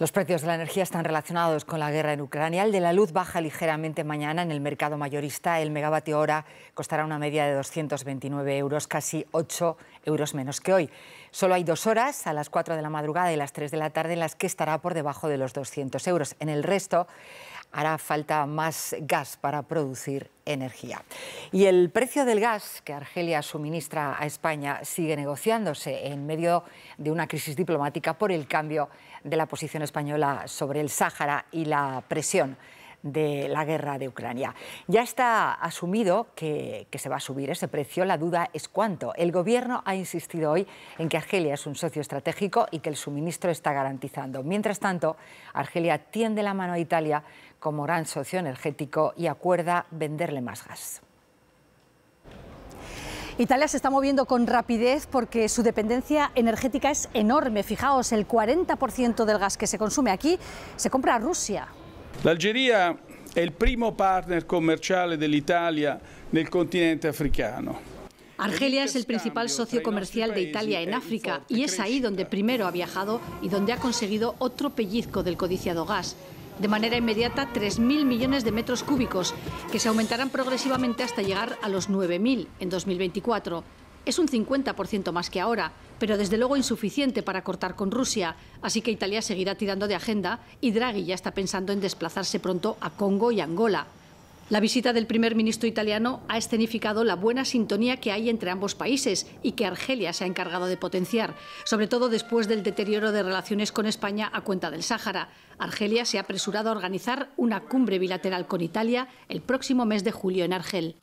Los precios de la energía están relacionados con la guerra en Ucrania. El de la luz baja ligeramente mañana en el mercado mayorista. El megavatio hora costará una media de 229 euros, casi 8 euros menos que hoy. Solo hay dos horas, a las 4 de la madrugada y las 3 de la tarde, en las que estará por debajo de los 200 euros. En el resto, hará falta más gas para producir energía. Y el precio del gas que Argelia suministra a España sigue negociándose en medio de una crisis diplomática por el cambio de la posición española sobre el Sáhara y la presión de la guerra de Ucrania. Ya está asumido que, se va a subir ese precio, la duda es cuánto. El Gobierno ha insistido hoy en que Argelia es un socio estratégico y que el suministro está garantizando. Mientras tanto, Argelia tiende la mano a Italia como gran socio energético y acuerda venderle más gas. Italia se está moviendo con rapidez porque su dependencia energética es enorme. Fijaos, el 40% del gas que se consume aquí se compra a Rusia. Algeria è il primo partner commerciale dell'Italia nel continente africano. Argelia es el principal socio comercial de Italia en África y es ahí donde primero ha viajado y donde ha conseguido otro pellizco del codiciado gas. De manera inmediata, 3.000 millones de metros cúbicos, que se aumentarán progresivamente hasta llegar a los 9.000 en 2024. Es un 50% más que ahora, pero desde luego insuficiente para cortar con Rusia, así que Italia seguirá tirando de agenda y Draghi ya está pensando en desplazarse pronto a Congo y Angola. La visita del primer ministro italiano ha escenificado la buena sintonía que hay entre ambos países y que Argelia se ha encargado de potenciar, sobre todo después del deterioro de relaciones con España a cuenta del Sáhara. Argelia se ha apresurado a organizar una cumbre bilateral con Italia el próximo mes de julio en Argel.